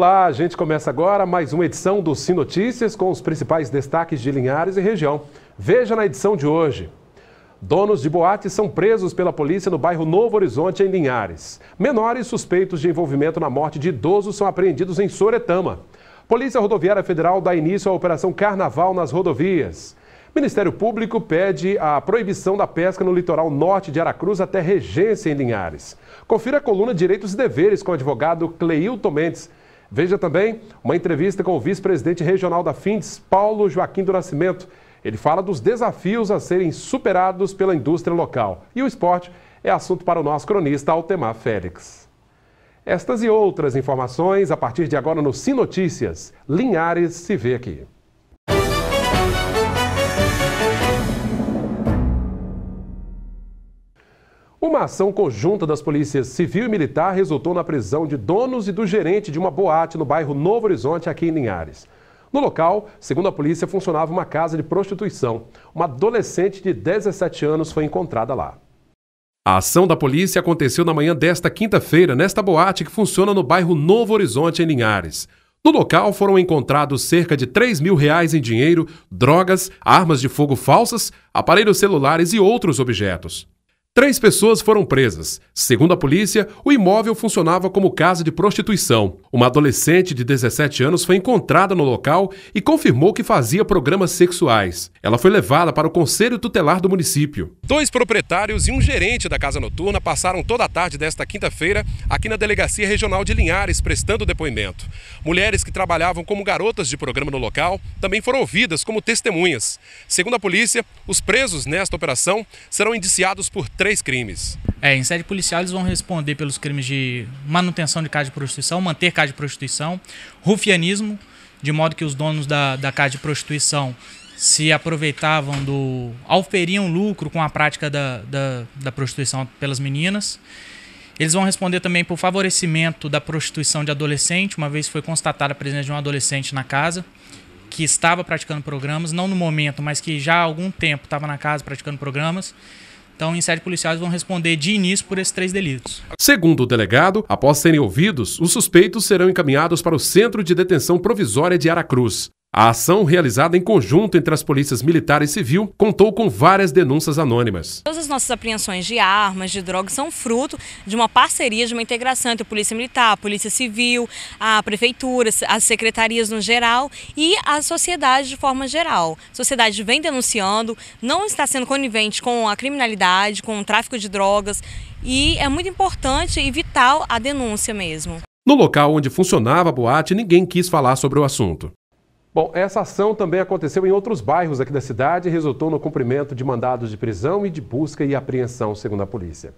Olá, a gente começa agora mais uma edição do Sim Notícias com os principais destaques de Linhares e região. Veja na edição de hoje. Donos de boates são presos pela polícia no bairro Novo Horizonte, em Linhares. Menores suspeitos de envolvimento na morte de idosos são apreendidos em Soretama. Polícia Rodoviária Federal dá início à Operação Carnaval nas rodovias. Ministério Público pede a proibição da pesca no litoral norte de Aracruz até Regência, em Linhares. Confira a coluna Direitos e Deveres com o advogado Cleilton Mendes Veja também uma entrevista com o vice-presidente regional da FINDES, Paulo Joaquim do Nascimento. Ele fala dos desafios a serem superados pela indústria local. E o esporte é assunto para o nosso cronista Altemar Félix. Estas e outras informações a partir de agora no Sim Notícias. Linhares se vê aqui. Uma ação conjunta das polícias civil e militar resultou na prisão de donos e do gerente de uma boate no bairro Novo Horizonte, aqui em Linhares. No local, segundo a polícia, funcionava uma casa de prostituição. Uma adolescente de 17 anos foi encontrada lá. A ação da polícia aconteceu na manhã desta quinta-feira, nesta boate que funciona no bairro Novo Horizonte, em Linhares. No local foram encontrados cerca de 3 mil reais em dinheiro, drogas, armas de fogo falsas, aparelhos celulares e outros objetos. Três pessoas foram presas. Segundo a polícia, o imóvel funcionava como casa de prostituição. Uma adolescente de 17 anos foi encontrada no local e confirmou que fazia programas sexuais. Ela foi levada para o conselho tutelar do município. Dois proprietários e um gerente da casa noturna passaram toda a tarde desta quinta-feira aqui na delegacia regional de Linhares prestando depoimento. Mulheres que trabalhavam como garotas de programa no local também foram ouvidas como testemunhas. Segundo a polícia, os presos nesta operação serão indiciados por três crimes. É, em sede policial eles vão responder pelos crimes de manutenção de casa de prostituição, manter casa de prostituição, rufianismo, de modo que os donos da, da casa de prostituição se aproveitavam do. auferiam lucro com a prática da, da, da prostituição pelas meninas. Eles vão responder também por favorecimento da prostituição de adolescente, uma vez foi constatada a presença de um adolescente na casa que estava praticando programas, não no momento, mas que já há algum tempo estava na casa praticando programas. Então, em sete policiais vão responder de início por esses três delitos. Segundo o delegado, após serem ouvidos, os suspeitos serão encaminhados para o Centro de Detenção Provisória de Aracruz. A ação realizada em conjunto entre as polícias militar e civil contou com várias denúncias anônimas. Todas as nossas apreensões de armas, de drogas, são fruto de uma parceria, de uma integração entre a Polícia Militar, a Polícia Civil, a Prefeitura, as secretarias no geral e a sociedade de forma geral. A sociedade vem denunciando, não está sendo conivente com a criminalidade, com o tráfico de drogas e é muito importante e vital a denúncia mesmo. No local onde funcionava a boate, ninguém quis falar sobre o assunto. Bom, essa ação também aconteceu em outros bairros aqui da cidade e resultou no cumprimento de mandados de prisão e de busca e apreensão, segundo a polícia.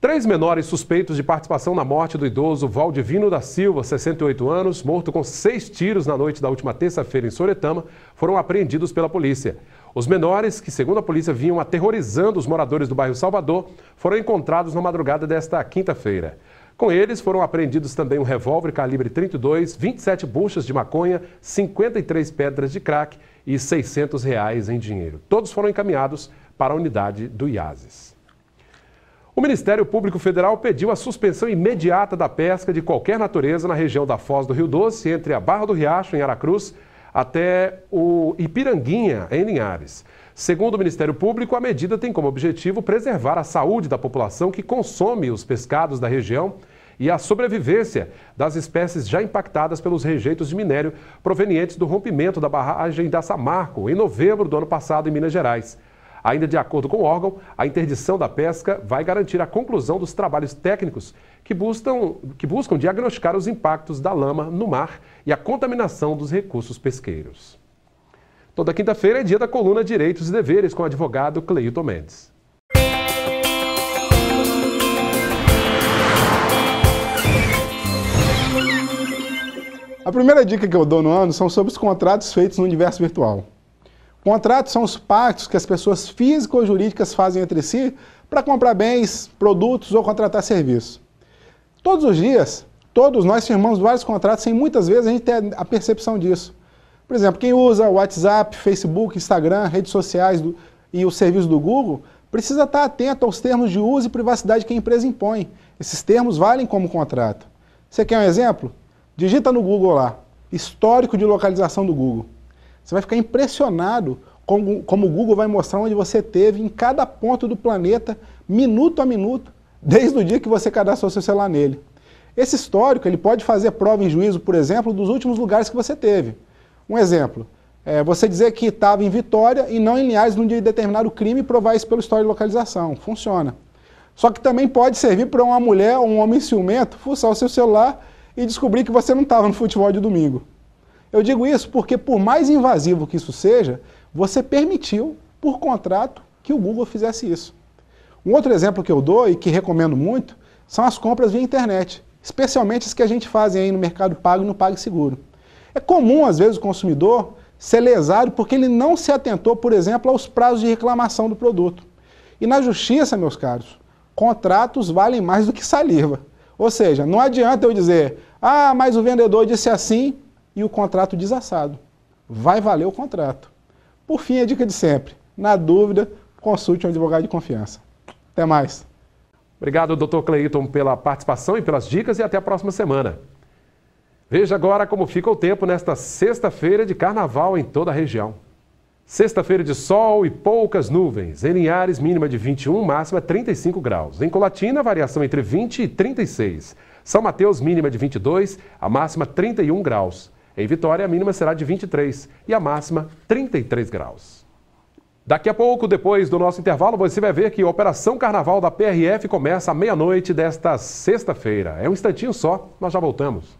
Três menores suspeitos de participação na morte do idoso Valdivino da Silva, 68 anos, morto com seis tiros na noite da última terça-feira em Soretama, foram apreendidos pela polícia. Os menores, que segundo a polícia vinham aterrorizando os moradores do bairro Salvador, foram encontrados na madrugada desta quinta-feira. Com eles foram apreendidos também um revólver calibre 32, 27 buchas de maconha, 53 pedras de crack e 600 reais em dinheiro. Todos foram encaminhados para a unidade do IASES. O Ministério Público Federal pediu a suspensão imediata da pesca de qualquer natureza na região da Foz do Rio Doce, entre a Barra do Riacho, em Aracruz, até o Ipiranguinha, em Linhares. Segundo o Ministério Público, a medida tem como objetivo preservar a saúde da população que consome os pescados da região e a sobrevivência das espécies já impactadas pelos rejeitos de minério provenientes do rompimento da barragem da Samarco em novembro do ano passado em Minas Gerais. Ainda de acordo com o órgão, a interdição da pesca vai garantir a conclusão dos trabalhos técnicos que buscam, que buscam diagnosticar os impactos da lama no mar e a contaminação dos recursos pesqueiros. Toda quinta-feira é dia da coluna Direitos e Deveres com o advogado Cleito Mendes. A primeira dica que eu dou no ano são sobre os contratos feitos no universo virtual. Contratos são os pactos que as pessoas físicas ou jurídicas fazem entre si para comprar bens, produtos ou contratar serviços. Todos os dias, todos nós firmamos vários contratos e muitas vezes a gente tem a percepção disso. Por exemplo, quem usa WhatsApp, Facebook, Instagram, redes sociais do, e o serviço do Google, precisa estar atento aos termos de uso e privacidade que a empresa impõe. Esses termos valem como contrato. Você quer um exemplo? Digita no Google lá, histórico de localização do Google. Você vai ficar impressionado como, como o Google vai mostrar onde você esteve em cada ponto do planeta, minuto a minuto, desde o dia que você cadastrou seu celular nele. Esse histórico ele pode fazer prova em juízo, por exemplo, dos últimos lugares que você teve. Um exemplo, é você dizer que estava em Vitória e não em Linhares no dia de determinado crime e provar isso pelo história de localização. Funciona. Só que também pode servir para uma mulher ou um homem ciumento fuçar o seu celular e descobrir que você não estava no futebol de domingo. Eu digo isso porque, por mais invasivo que isso seja, você permitiu, por contrato, que o Google fizesse isso. Um outro exemplo que eu dou e que recomendo muito são as compras via internet, especialmente as que a gente faz aí no Mercado Pago e no PagSeguro. Seguro. É comum, às vezes, o consumidor ser lesado porque ele não se atentou, por exemplo, aos prazos de reclamação do produto. E na justiça, meus caros, contratos valem mais do que saliva. Ou seja, não adianta eu dizer, ah, mas o vendedor disse assim e o contrato desassado. Vai valer o contrato. Por fim, a dica de sempre: na dúvida, consulte um advogado de confiança. Até mais. Obrigado, doutor Cleiton, pela participação e pelas dicas e até a próxima semana. Veja agora como fica o tempo nesta sexta-feira de carnaval em toda a região. Sexta-feira de sol e poucas nuvens. Em Linhares, mínima de 21, máxima 35 graus. Em Colatina, variação entre 20 e 36. São Mateus, mínima de 22, a máxima 31 graus. Em Vitória, a mínima será de 23 e a máxima 33 graus. Daqui a pouco, depois do nosso intervalo, você vai ver que a Operação Carnaval da PRF começa à meia-noite desta sexta-feira. É um instantinho só, nós já voltamos.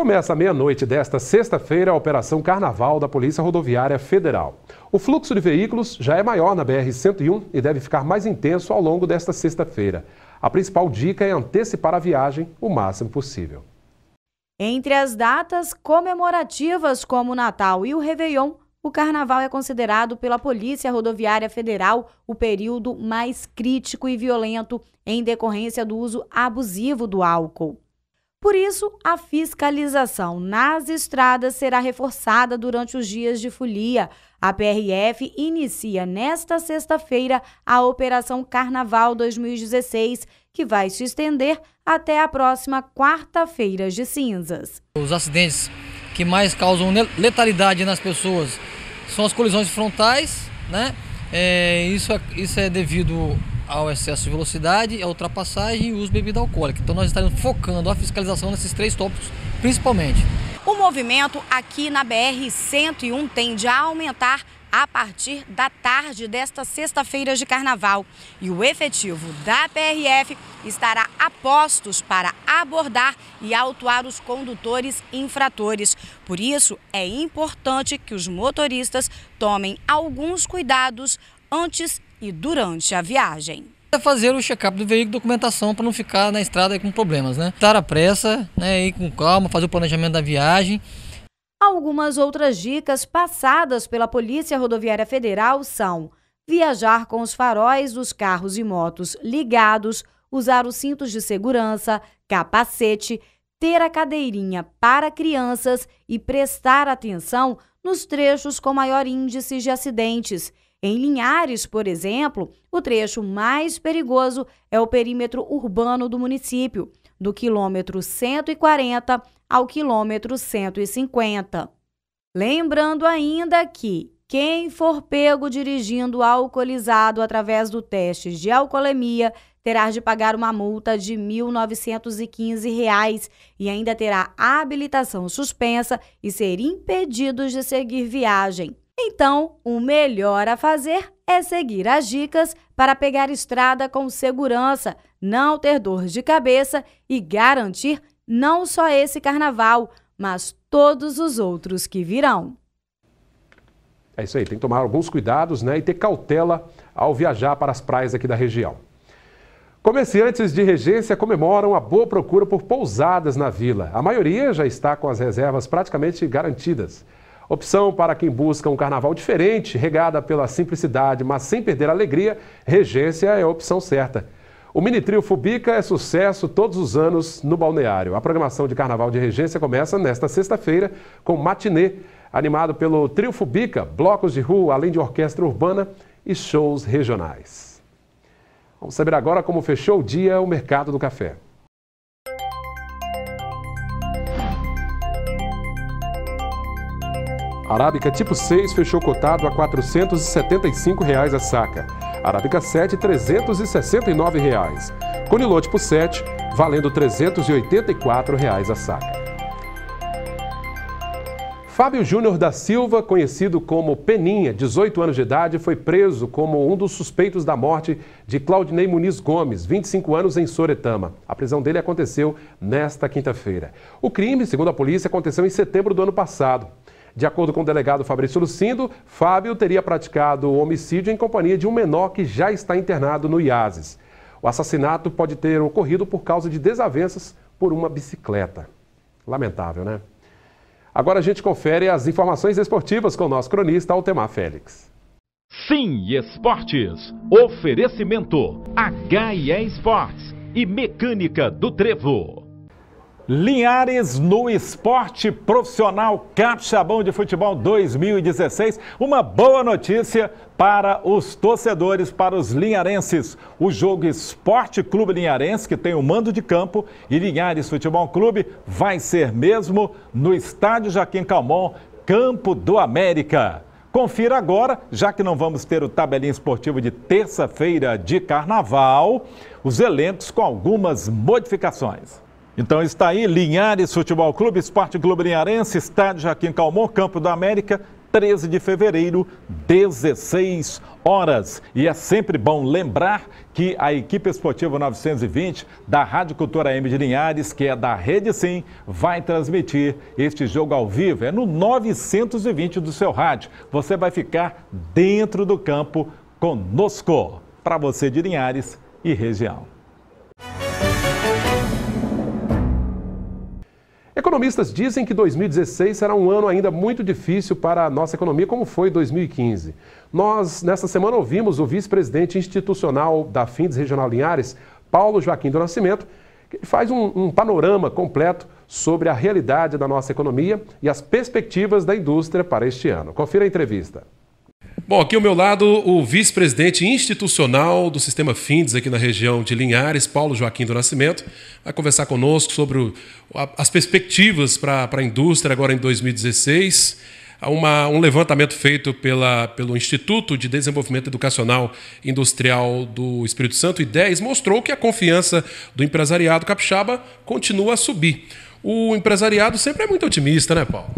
Começa à meia-noite desta sexta-feira a Operação Carnaval da Polícia Rodoviária Federal. O fluxo de veículos já é maior na BR-101 e deve ficar mais intenso ao longo desta sexta-feira. A principal dica é antecipar a viagem o máximo possível. Entre as datas comemorativas como o Natal e o Réveillon, o carnaval é considerado pela Polícia Rodoviária Federal o período mais crítico e violento em decorrência do uso abusivo do álcool. Por isso, a fiscalização nas estradas será reforçada durante os dias de folia. A PRF inicia nesta sexta-feira a Operação Carnaval 2016, que vai se estender até a próxima quarta-feira de cinzas. Os acidentes que mais causam letalidade nas pessoas são as colisões frontais, né? É, isso, é, isso é devido ao excesso de velocidade, a é ultrapassagem e uso de bebida alcoólica. Então nós estaremos focando a fiscalização nesses três tópicos principalmente. O movimento aqui na BR-101 tende a aumentar a partir da tarde desta sexta-feira de carnaval. E o efetivo da PRF estará a postos para abordar e autuar os condutores infratores. Por isso, é importante que os motoristas tomem alguns cuidados antes e durante a viagem é fazer o check-up do veículo, documentação para não ficar na estrada com problemas, né? Estar à pressa, né? Ir com calma, fazer o planejamento da viagem. Algumas outras dicas passadas pela Polícia Rodoviária Federal são viajar com os faróis dos carros e motos ligados, usar os cintos de segurança, capacete, ter a cadeirinha para crianças e prestar atenção nos trechos com maior índice de acidentes em Linhares, por exemplo, o trecho mais perigoso é o perímetro urbano do município, do quilômetro 140 ao quilômetro 150. Lembrando ainda que quem for pego dirigindo alcoolizado através do teste de alcoolemia terá de pagar uma multa de R$ 1.915 e ainda terá habilitação suspensa e ser impedidos de seguir viagem. Então, o melhor a fazer é seguir as dicas para pegar estrada com segurança, não ter dor de cabeça e garantir não só esse carnaval, mas todos os outros que virão. É isso aí, tem que tomar alguns cuidados né, e ter cautela ao viajar para as praias aqui da região. Comerciantes de Regência comemoram a boa procura por pousadas na vila. A maioria já está com as reservas praticamente garantidas. Opção para quem busca um carnaval diferente, regada pela simplicidade, mas sem perder a alegria, Regência é a opção certa. O mini trio Fubica é sucesso todos os anos no balneário. A programação de carnaval de Regência começa nesta sexta-feira com matinê, animado pelo trio Fubica, blocos de rua, além de orquestra urbana e shows regionais. Vamos saber agora como fechou o dia o mercado do café. Arábica tipo 6 fechou cotado a R$ 475 reais a saca. Arábica 7, R$ 369. Reais. Conilô tipo 7, valendo R$ 384 reais a saca. Fábio Júnior da Silva, conhecido como Peninha, 18 anos de idade, foi preso como um dos suspeitos da morte de Claudinei Muniz Gomes, 25 anos, em Soretama. A prisão dele aconteceu nesta quinta-feira. O crime, segundo a polícia, aconteceu em setembro do ano passado. De acordo com o delegado Fabrício Lucindo, Fábio teria praticado o homicídio em companhia de um menor que já está internado no IASES. O assassinato pode ter ocorrido por causa de desavenças por uma bicicleta. Lamentável, né? Agora a gente confere as informações esportivas com o nosso cronista Altemar Félix. Sim, esportes. Oferecimento HE Esportes e Mecânica do Trevo. Linhares no Esporte Profissional Capixabão de Futebol 2016. Uma boa notícia para os torcedores, para os linharenses. O jogo Esporte Clube Linharense, que tem o mando de campo, e Linhares Futebol Clube, vai ser mesmo no estádio Jaquim Calmon, Campo do América. Confira agora, já que não vamos ter o tabelinho esportivo de terça-feira de carnaval, os elencos com algumas modificações. Então está aí Linhares Futebol Clube, Esporte Clube Linharense, Estádio Jaquim Calmon, Campo da América, 13 de fevereiro, 16 horas. E é sempre bom lembrar que a equipe esportiva 920 da Rádio Cultura M de Linhares, que é da Rede Sim, vai transmitir este jogo ao vivo. É no 920 do seu rádio. Você vai ficar dentro do campo conosco. Para você de Linhares e região. Economistas dizem que 2016 será um ano ainda muito difícil para a nossa economia, como foi 2015. Nós, nesta semana, ouvimos o vice-presidente institucional da FINDES Regional Linhares, Paulo Joaquim do Nascimento, que faz um, um panorama completo sobre a realidade da nossa economia e as perspectivas da indústria para este ano. Confira a entrevista. Bom, aqui ao meu lado, o vice-presidente institucional do Sistema FINDES aqui na região de Linhares, Paulo Joaquim do Nascimento, vai conversar conosco sobre o, as perspectivas para a indústria agora em 2016. Uma, um levantamento feito pela, pelo Instituto de Desenvolvimento Educacional Industrial do Espírito Santo, IDES, mostrou que a confiança do empresariado capixaba continua a subir. O empresariado sempre é muito otimista, né, Paulo?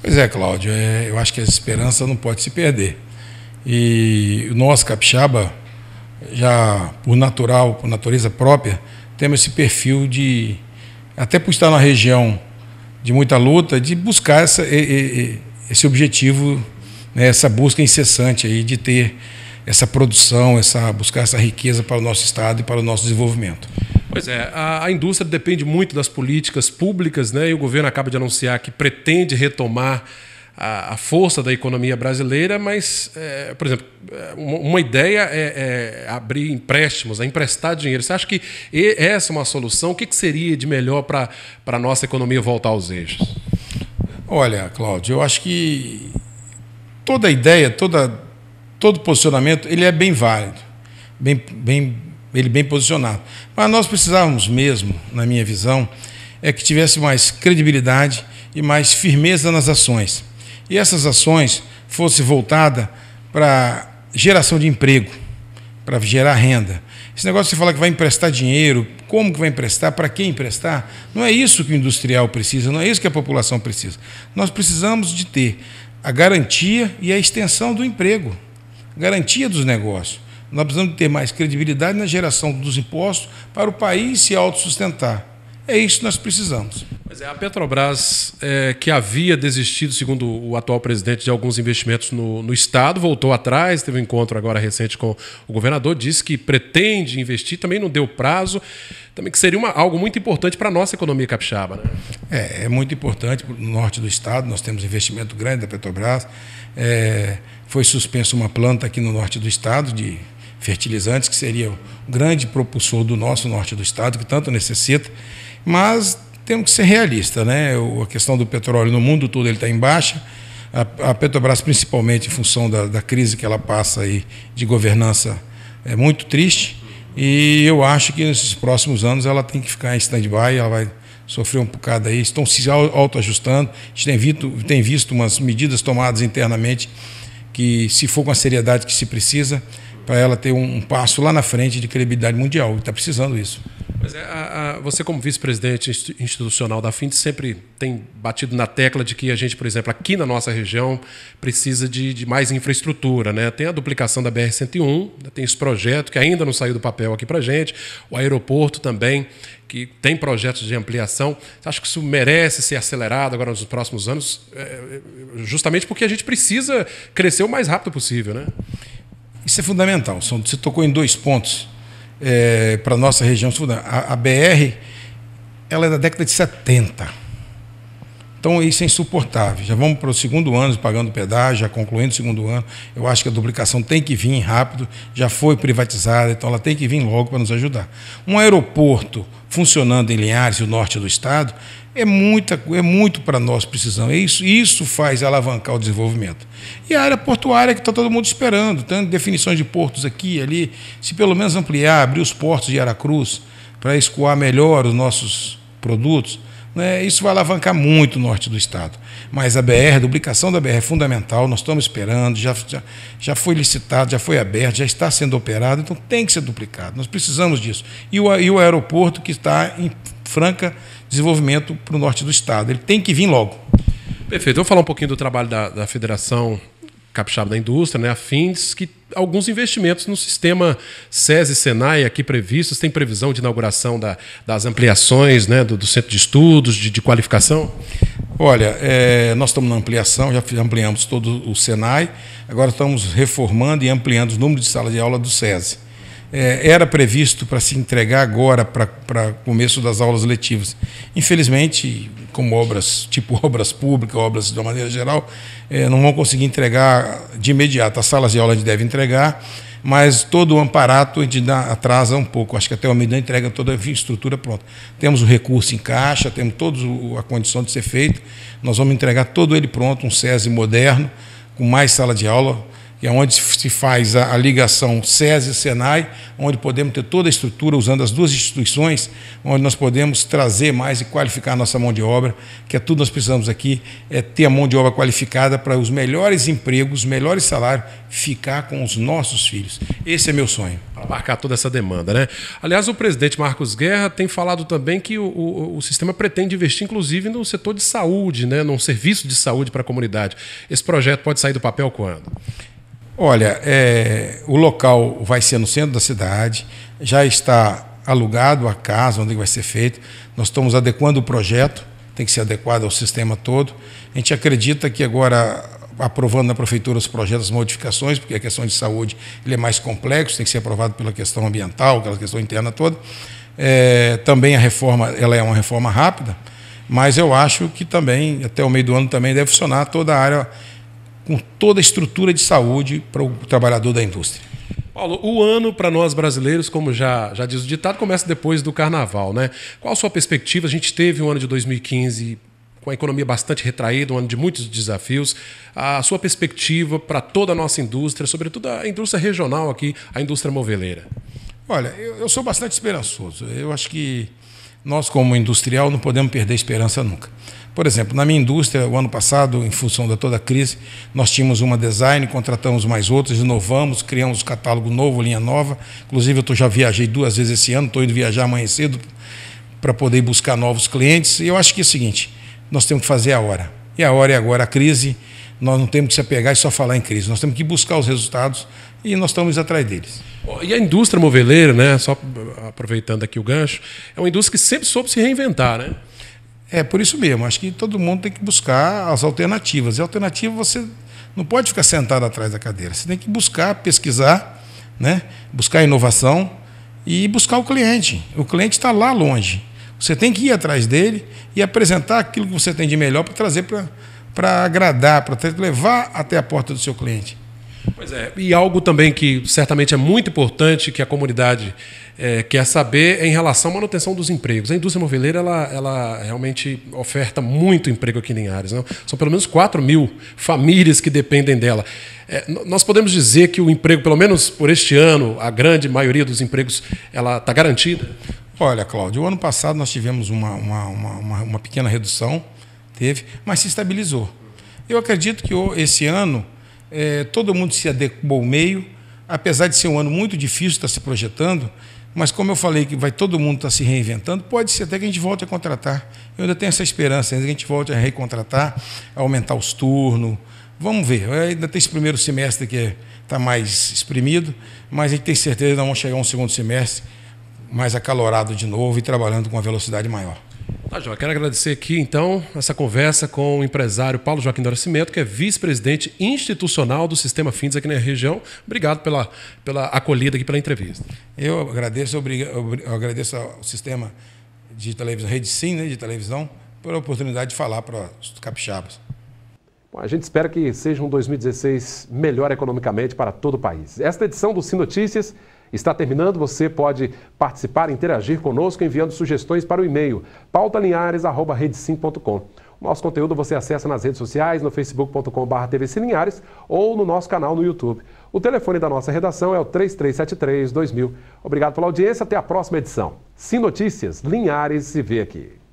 Pois é, Cláudio. É, eu acho que a esperança não pode se perder. E nós, capixaba, já por natural, por natureza própria, temos esse perfil de, até por estar na região de muita luta, de buscar essa, esse objetivo, né, essa busca incessante aí de ter essa produção, essa buscar essa riqueza para o nosso estado e para o nosso desenvolvimento. Pois é, a, a, indústria depende muito das políticas públicas, né? E o governo acaba de anunciar que pretende retomar a, a força da economia brasileira, mas, é, por exemplo, é, uma, uma ideia é, é, abrir empréstimos, é emprestar dinheiro. Você acha que essa é uma solução? O que, que seria de melhor para a nossa economia voltar aos eixos? Olha, Cláudio, eu acho que toda ideia, toda, todo posicionamento, ele é bem válido, bem, bem, ele bem posicionado. Mas nós precisávamos mesmo, na minha visão, é que tivesse mais credibilidade e mais firmeza nas ações e essas ações fosse voltada para geração de emprego, para gerar renda. Esse negócio de você falar que vai emprestar dinheiro, como que vai emprestar, para quem emprestar, não é isso que o industrial precisa, não é isso que a população precisa. Nós precisamos de ter a garantia e a extensão do emprego, garantia dos negócios. Nós precisamos de ter mais credibilidade na geração dos impostos para o país se autossustentar. É isso que nós precisamos. Mas é, a Petrobras, é, que havia desistido, segundo o atual presidente, de alguns investimentos no, no Estado, voltou atrás, teve um encontro agora recente com o governador, disse que pretende investir, também não deu prazo, também que seria uma, algo muito importante para a nossa economia capixaba. Né? É, é muito importante para o norte do Estado, nós temos investimento grande da Petrobras. É, foi suspensa uma planta aqui no norte do Estado de fertilizantes, que seria o grande propulsor do nosso norte do Estado, que tanto necessita. Mas temos que ser realistas, né? A questão do petróleo no mundo todo ele está em baixa. A, Petrobras, principalmente em função da, da, crise que ela passa aí de governança, é muito triste. E eu acho que nesses próximos anos ela tem que ficar em stand-by, ela vai sofrer um bocado aí. Estão se autoajustando. A gente tem visto, tem visto umas medidas tomadas internamente que, se for com a seriedade que se precisa, para ela ter um, um passo lá na frente de credibilidade mundial. Está precisando isso. Pois é, a, a, você como vice-presidente institucional da FINT sempre tem batido na tecla de que a gente, por exemplo, aqui na nossa região precisa de, de mais infraestrutura, né? Tem a duplicação da BR-101, né? tem esse projeto que ainda não saiu do papel aqui para a gente, o aeroporto também que tem projetos de ampliação. Você acha que isso merece ser acelerado agora nos próximos anos, é, é, justamente porque a gente precisa crescer o mais rápido possível, né? Isso é fundamental. Você tocou em dois pontos é, para a nossa região sul. Né? A, a BR ela é da década de 70. Então isso é insuportável. Já vamos para o segundo ano pagando pedágio, já concluindo o segundo ano. Eu acho que a duplicação tem que vir rápido, já foi privatizada, então ela tem que vir logo para nos ajudar. Um aeroporto funcionando em Linhares, o norte do estado, é, muita, é muito para nós precisão É isso, isso faz alavancar o desenvolvimento. E a área portuária que está todo mundo esperando, tanto definições de portos aqui ali, se pelo menos ampliar, abrir os portos de Aracruz para escoar melhor os nossos produtos, né, isso vai alavancar muito o norte do Estado. Mas a BR, a duplicação da BR é fundamental, nós estamos esperando, já, já, já foi licitado, já foi aberto, já está sendo operado, então tem que ser duplicado, nós precisamos disso. E o, e o aeroporto que está em franca desenvolvimento para o norte do estado. Ele tem que vir logo. Perfeito. Vou falar um pouquinho do trabalho da, da Federação Capixaba da Indústria, né, a FINDS, que alguns investimentos no sistema SESI Senai aqui previstos, tem previsão de inauguração da, das ampliações né, do, do centro de estudos, de, de qualificação? Olha, é, nós estamos na ampliação, já ampliamos todo o Senai, agora estamos reformando e ampliando o número de salas de aula do SESI é, era previsto para se entregar agora para começo das aulas letivas. Infelizmente, como obras, tipo obras públicas, obras de uma maneira geral, é, não vão conseguir entregar de imediato. As salas de aula a gente deve entregar, mas todo o amparato a gente dá, atrasa um pouco. Acho que até o meio da entrega toda a infraestrutura pronta. Temos o recurso em caixa, temos toda a condição de ser feito. Nós vamos entregar todo ele pronto, um SESI moderno, com mais sala de aula, é onde se faz a, a ligação SESI-SENAI, onde podemos ter toda a estrutura usando as duas instituições, onde nós podemos trazer mais e qualificar a nossa mão de obra, que é tudo que nós precisamos aqui, é ter a mão de obra qualificada para os melhores empregos, melhores salários, ficar com os nossos filhos. Esse é meu sonho. Para abarcar toda essa demanda, né? Aliás, o presidente Marcos Guerra tem falado também que o, o, o sistema pretende investir, inclusive, no setor de saúde, né? num serviço de saúde para a comunidade. Esse projeto pode sair do papel quando? Olha, é, o local vai ser no centro da cidade, já está alugado a casa onde vai ser feito. Nós estamos adequando o projeto, tem que ser adequado ao sistema todo. A gente acredita que agora aprovando na prefeitura os projetos, as modificações, porque a questão de saúde ele é mais complexo, tem que ser aprovado pela questão ambiental, aquela questão interna toda. É, também a reforma, ela é uma reforma rápida, mas eu acho que também até o meio do ano também deve funcionar toda a área com toda a estrutura de saúde para o trabalhador da indústria. Paulo, o ano para nós brasileiros, como já, já diz o ditado, começa depois do carnaval, né? Qual a sua perspectiva? A gente teve um ano de 2015 com a economia bastante retraída, um ano de muitos desafios. A sua perspectiva para toda a nossa indústria, sobretudo a indústria regional aqui, a indústria moveleira? Olha, eu, eu sou bastante esperançoso. Eu acho que nós, como industrial, não podemos perder esperança nunca. Por exemplo, na minha indústria, o ano passado, em função de toda a crise, nós tínhamos uma design, contratamos mais outras, inovamos, criamos um catálogo novo, linha nova. Inclusive, eu já viajei duas vezes esse ano, estou indo viajar amanhã cedo para poder buscar novos clientes. E eu acho que é o seguinte: nós temos que fazer a hora. E a hora é agora. A crise, nós não temos que se apegar e só falar em crise. Nós temos que buscar os resultados e nós estamos atrás deles. E a indústria moveleira, né, só aproveitando aqui o gancho, é uma indústria que sempre soube se reinventar, né? É, por isso mesmo. Acho que todo mundo tem que buscar as alternativas. E alternativa você não pode ficar sentado atrás da cadeira. Você tem que buscar, pesquisar, né? buscar inovação e buscar o cliente. O cliente está lá longe. Você tem que ir atrás dele e apresentar aquilo que você tem de melhor para trazer para agradar, para levar até a porta do seu cliente. Pois é, e algo também que certamente é muito importante que a comunidade é, quer saber é em relação à manutenção dos empregos. A indústria moveleira ela, ela realmente oferta muito emprego aqui em Linhares. não né? São pelo menos 4 mil famílias que dependem dela. É, nós podemos dizer que o emprego, pelo menos por este ano, a grande maioria dos empregos ela está garantida? Olha, Cláudio, o ano passado nós tivemos uma, uma, uma, uma pequena redução, teve, mas se estabilizou. Eu acredito que esse ano é, todo mundo se adequou ao meio, apesar de ser um ano muito difícil estar tá se projetando, mas como eu falei que vai todo mundo estar tá se reinventando, pode ser até que a gente volte a contratar. Eu ainda tenho essa esperança, ainda que a gente volte a recontratar, a aumentar os turnos. Vamos ver, ainda tem esse primeiro semestre que está é, mais exprimido, mas a gente tem certeza que nós vamos chegar a um segundo semestre mais acalorado de novo e trabalhando com uma velocidade maior. Tá, João, quero agradecer aqui então essa conversa com o empresário Paulo Joaquim Dorcimento, que é vice-presidente institucional do Sistema Fins aqui na região. Obrigado pela, pela acolhida aqui, pela entrevista. Eu agradeço, eu agradeço ao Sistema de Televisão, Rede Sim, né, de televisão, pela oportunidade de falar para os capixabas. Bom, a gente espera que seja um 2016 melhor economicamente para todo o país. Esta edição do Sim Notícias Está terminando, você pode participar, interagir conosco enviando sugestões para o e-mail pautalinharesrede O nosso conteúdo você acessa nas redes sociais, no facebook.com.br tvclinhares ou no nosso canal no YouTube. O telefone da nossa redação é o 3373 2000. Obrigado pela audiência, até a próxima edição. Sim Notícias, Linhares se vê aqui.